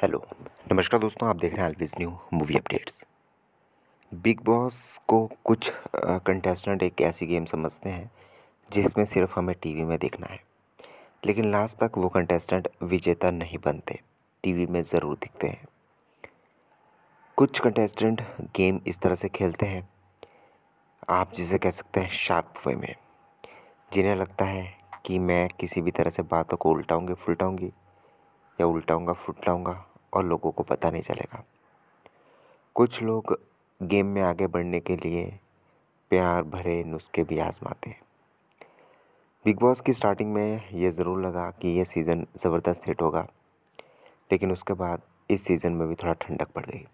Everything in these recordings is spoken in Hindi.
हेलो नमस्कार दोस्तों आप देख रहे हैं Elvish new movie updates Bigg Boss को कुछ कंटेस्टेंट एक ऐसी गेम समझते हैं जिसमें सिर्फ हमें टीवी में देखना है लेकिन लास्ट तक वो कंटेस्टेंट विजेता नहीं बनते टीवी में ज़रूर दिखते हैं कुछ कंटेस्टेंट गेम इस तरह से खेलते हैं आप जिसे कह सकते हैं शार्प वे में जिन्हें लगता है कि मैं किसी भी तरह से बातों को उल्टाऊँगी फुलटाऊँगी या उल्टाऊँगा फुटलाऊँगा और लोगों को पता नहीं चलेगा कुछ लोग गेम में आगे बढ़ने के लिए प्यार भरे नुस्खे भी आजमाते हैं बिग बॉस की स्टार्टिंग में ये ज़रूर लगा कि यह सीज़न ज़बरदस्त हिट होगा लेकिन उसके बाद इस सीज़न में भी थोड़ा ठंडक पड़ गई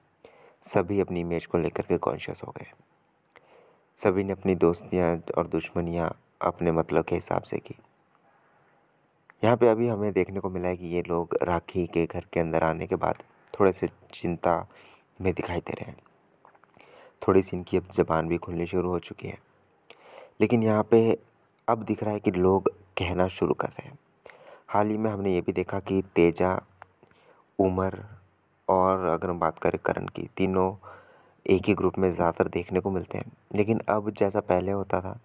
सभी अपनी इमेज को लेकर के कॉन्शियस हो गए सभी ने अपनी दोस्तियाँ और दुश्मनियाँ अपने मतलब के हिसाब से की यहाँ पे अभी हमें देखने को मिला है कि ये लोग राखी के घर के अंदर आने के बाद थोड़े से चिंता में दिखाई दे रहे हैं थोड़ी सी इनकी अब ज़बान भी खुलनी शुरू हो चुकी है लेकिन यहाँ पे अब दिख रहा है कि लोग कहना शुरू कर रहे हैं हाल ही में हमने ये भी देखा कि तेजा उमर और अगर हम बात करें करण की तीनों एक ही ग्रुप में ज़्यादातर देखने को मिलते हैं लेकिन अब जैसा पहले होता था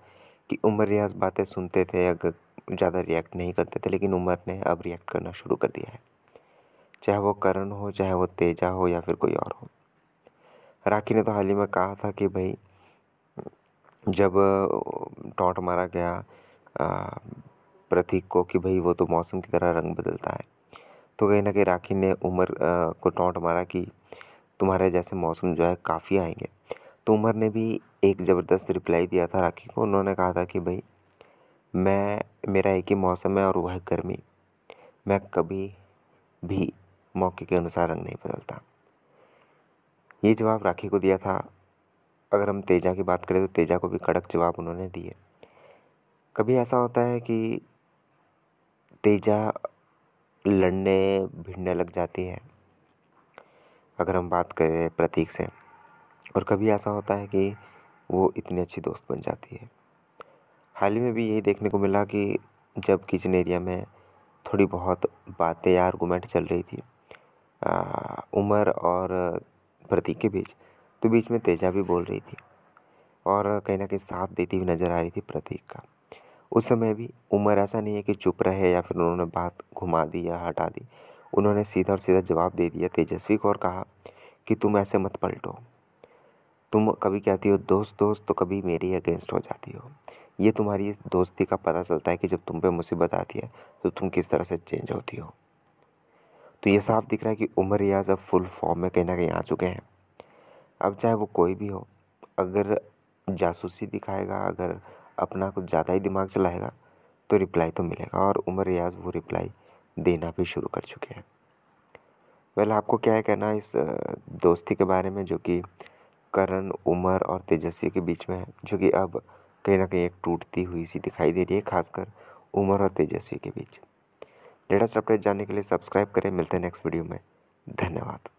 कि उमर रियाज बातें सुनते थे अगर ज़्यादा रिएक्ट नहीं करते थे लेकिन उम्र ने अब रिएक्ट करना शुरू कर दिया है चाहे वो करण हो चाहे वो तेजा हो या फिर कोई और हो राखी ने तो हाल ही में कहा था कि भाई जब टॉट मारा गया प्रतीक को कि भाई वो तो मौसम की तरह रंग बदलता है तो कहीं ना कहीं राखी ने उमर को टॉट मारा कि तुम्हारे जैसे मौसम जो है काफ़ी आएंगे तो उमर ने भी एक ज़बरदस्त रिप्लाई दिया था राखी को उन्होंने कहा था कि भाई मैं मेरा एक ही मौसम है और वह है गर्मी मैं कभी भी मौके के अनुसार रंग नहीं बदलता ये जवाब राखी को दिया था अगर हम तेजा की बात करें तो तेजा को भी कड़क जवाब उन्होंने दिए कभी ऐसा होता है कि तेजा लड़ने भिड़ने लग जाती है अगर हम बात करें प्रतीक से और कभी ऐसा होता है कि वो इतनी अच्छी दोस्त बन जाती है हाल ही में भी यही देखने को मिला कि जब किचन एरिया में थोड़ी बहुत बातें या आर्गूमेंट चल रही थी उमर और प्रतीक के बीच तो बीच में तेजा भी बोल रही थी और कहीं ना कहीं साथ देती हुई नज़र आ रही थी प्रतीक का उस समय भी उमर ऐसा नहीं है कि चुप रहे या फिर उन्होंने बात घुमा दी या हटा दी उन्होंने सीधा और सीधा जवाब दे दिया तेजस्वी को और कहा कि तुम ऐसे मत पलटो तुम कभी कहती हो दोस्त दोस्त तो कभी मेरी अगेंस्ट हो जाती हो ये तुम्हारी दोस्ती का पता चलता है कि जब तुम पे मुसीबत आती है तो तुम किस तरह से चेंज होती हो तो ये साफ दिख रहा है कि उमर रियाज अब फुल फॉर्म में कहीं ना कहीं आ चुके हैं अब चाहे वो कोई भी हो अगर जासूसी दिखाएगा अगर अपना कुछ ज़्यादा ही दिमाग चलाएगा तो रिप्लाई तो मिलेगा और उमर रियाज वो रिप्लाई देना भी शुरू कर चुके हैं वेल आपको क्या है कहना इस दोस्ती के बारे में जो कि करण उमर और तेजस्वी के बीच में है जो कि अब कहीं ना कहीं एक टूटती हुई सी दिखाई दे रही है खासकर उमर और तेजस्वी के बीच लेटेस्ट अपडेट जानने के लिए सब्सक्राइब करें मिलते हैं नेक्स्ट वीडियो में धन्यवाद